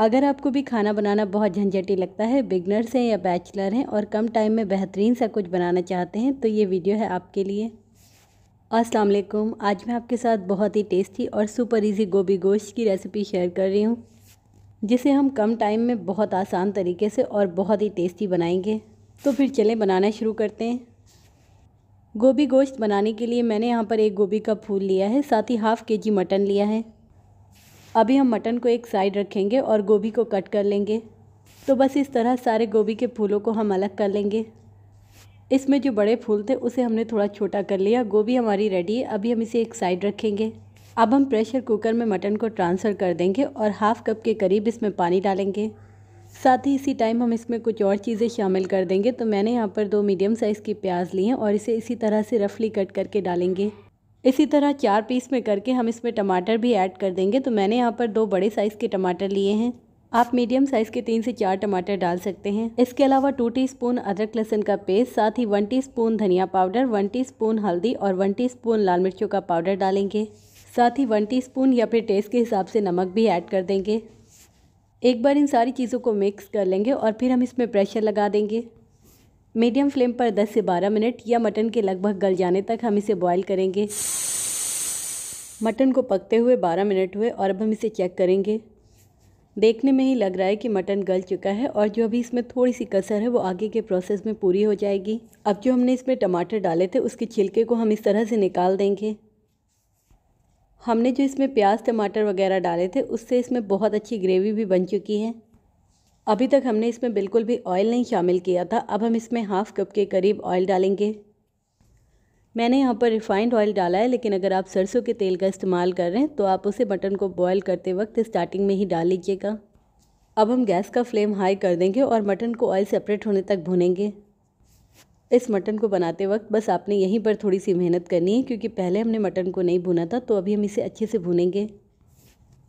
अगर आपको भी खाना बनाना बहुत झंझटी लगता है बिगनर्स हैं या बैचलर हैं और कम टाइम में बेहतरीन सा कुछ बनाना चाहते हैं तो ये वीडियो है आपके लिए अस्सलाम वालेकुम आज मैं आपके साथ बहुत ही टेस्टी और सुपर इजी गोभी गोश्त की रेसिपी शेयर कर रही हूँ जिसे हम कम टाइम में बहुत आसान तरीके से और बहुत ही टेस्टी बनाएंगे तो फिर चलें बनाना शुरू करते हैं गोभी गोश्त बनाने के लिए मैंने यहाँ पर एक गोभी का फूल लिया है साथ ही हाफ़ के जी मटन लिया है अभी हम मटन को एक साइड रखेंगे और गोभी को कट कर लेंगे तो बस इस तरह सारे गोभी के फूलों को हम अलग कर लेंगे इसमें जो बड़े फूल थे उसे हमने थोड़ा छोटा कर लिया गोभी हमारी रेडी है अभी हम इसे एक साइड रखेंगे अब हम प्रेशर कुकर में मटन को ट्रांसफ़र कर देंगे और हाफ़ कप के करीब इसमें पानी डालेंगे साथ ही इसी टाइम हम इसमें कुछ और चीज़ें शामिल कर देंगे तो मैंने यहाँ पर दो मीडियम साइज़ की प्याज ली हैं और इसे इसी तरह से रफली कट करके डालेंगे इसी तरह चार पीस में करके हम इसमें टमाटर भी ऐड कर देंगे तो मैंने यहाँ पर दो बड़े साइज़ के टमाटर लिए हैं आप मीडियम साइज़ के तीन से चार टमाटर डाल सकते हैं इसके अलावा टू टीस्पून अदरक लहसुन का पेस्ट साथ ही वन टीस्पून धनिया पाउडर वन टीस्पून हल्दी और वन टीस्पून लाल मिर्चों का पाउडर डालेंगे साथ ही वन टीस्पून या फिर टेस्ट के हिसाब से नमक भी ऐड कर देंगे एक बार इन सारी चीज़ों को मिक्स कर लेंगे और फिर हम इसमें प्रेशर लगा देंगे मीडियम फ्लेम पर 10 से 12 मिनट या मटन के लगभग गल जाने तक हम इसे बॉईल करेंगे मटन को पकते हुए 12 मिनट हुए और अब हम इसे चेक करेंगे देखने में ही लग रहा है कि मटन गल चुका है और जो अभी इसमें थोड़ी सी कसर है वो आगे के प्रोसेस में पूरी हो जाएगी अब जो हमने इसमें टमाटर डाले थे उसके छिलके को हम इस तरह से निकाल देंगे हमने जो इसमें प्याज टमाटर वगैरह डाले थे उससे इसमें बहुत अच्छी ग्रेवी भी बन चुकी है अभी तक हमने इसमें बिल्कुल भी ऑयल नहीं शामिल किया था अब हम इसमें हाफ़ कप के करीब ऑयल डालेंगे मैंने यहाँ पर रिफ़ाइंड ऑयल डाला है लेकिन अगर आप सरसों के तेल का इस्तेमाल कर रहे हैं तो आप उसे मटन को बॉयल करते वक्त स्टार्टिंग में ही डाल लीजिएगा अब हम गैस का फ्लेम हाई कर देंगे और मटन को ऑयल सेपरेट होने तक भुनेंगे इस मटन को बनाते वक्त बस आपने यहीं पर थोड़ी सी मेहनत करनी है क्योंकि पहले हमने मटन को नहीं भुना था तो अभी हम इसे अच्छे से भुनेंगे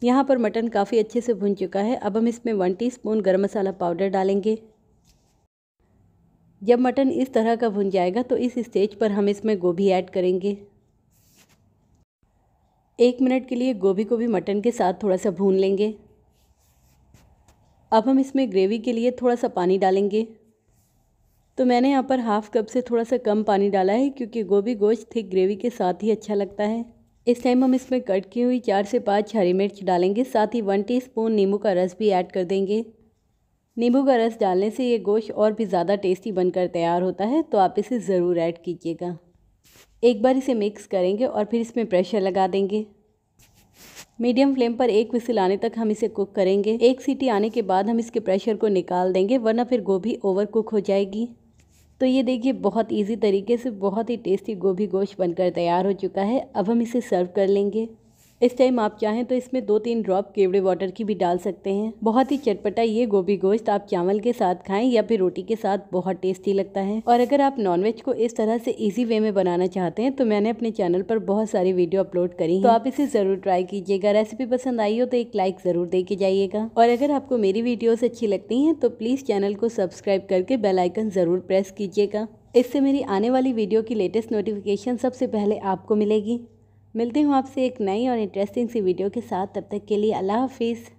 यहाँ पर मटन काफ़ी अच्छे से भुन चुका है अब हम इसमें वन टी स्पून गर्म मसाला पाउडर डालेंगे जब मटन इस तरह का भुन जाएगा तो इस स्टेज पर हम इसमें गोभी ऐड करेंगे एक मिनट के लिए गोभी को भी मटन के साथ थोड़ा सा भून लेंगे अब हम इसमें ग्रेवी के लिए थोड़ा सा पानी डालेंगे तो मैंने यहाँ पर हाफ़ कप से थोड़ा सा कम पानी डाला है क्योंकि गोभी गोश्त थिक ग्रेवी के साथ ही अच्छा लगता है इस टाइम हम इसमें कट की हुई चार से पाँच हरी मिर्च डालेंगे साथ ही वन टीस्पून नींबू का रस भी ऐड कर देंगे नींबू का रस डालने से ये गोश्त और भी ज़्यादा टेस्टी बनकर तैयार होता है तो आप इसे ज़रूर ऐड कीजिएगा एक बार इसे मिक्स करेंगे और फिर इसमें प्रेशर लगा देंगे मीडियम फ्लेम पर एक विसिल आने तक हम इसे कुक करेंगे एक सीटी आने के बाद हम इसके प्रेशर को निकाल देंगे वरना फिर गोभी ओवर कुक हो जाएगी तो ये देखिए बहुत इजी तरीके से बहुत ही टेस्टी गोभी गोश्त बनकर तैयार हो चुका है अब हम इसे सर्व कर लेंगे इस टाइम आप चाहें तो इसमें दो तीन ड्रॉप केवड़े वाटर की भी डाल सकते हैं बहुत ही चटपटा ये गोभी गोश्त आप चावल के साथ खाएं या फिर रोटी के साथ बहुत टेस्टी लगता है और अगर आप नॉनवेज को इस तरह से इजी वे में बनाना चाहते हैं तो मैंने अपने चैनल पर बहुत सारी वीडियो अपलोड करी तो आप इसे जरूर ट्राई कीजिएगा रेसिपी पसंद आई हो तो एक लाइक जरूर दे के जाइएगा और अगर आपको मेरी वीडियोज अच्छी लगती है तो प्लीज़ चैनल को सब्सक्राइब करके बेलाइकन ज़रूर प्रेस कीजिएगा इससे मेरी आने वाली वीडियो की लेटेस्ट नोटिफिकेशन सबसे पहले आपको मिलेगी मिलती हूँ आपसे एक नई और इंटरेस्टिंग सी वीडियो के साथ तब तक के लिए अल्लाह हाफिज़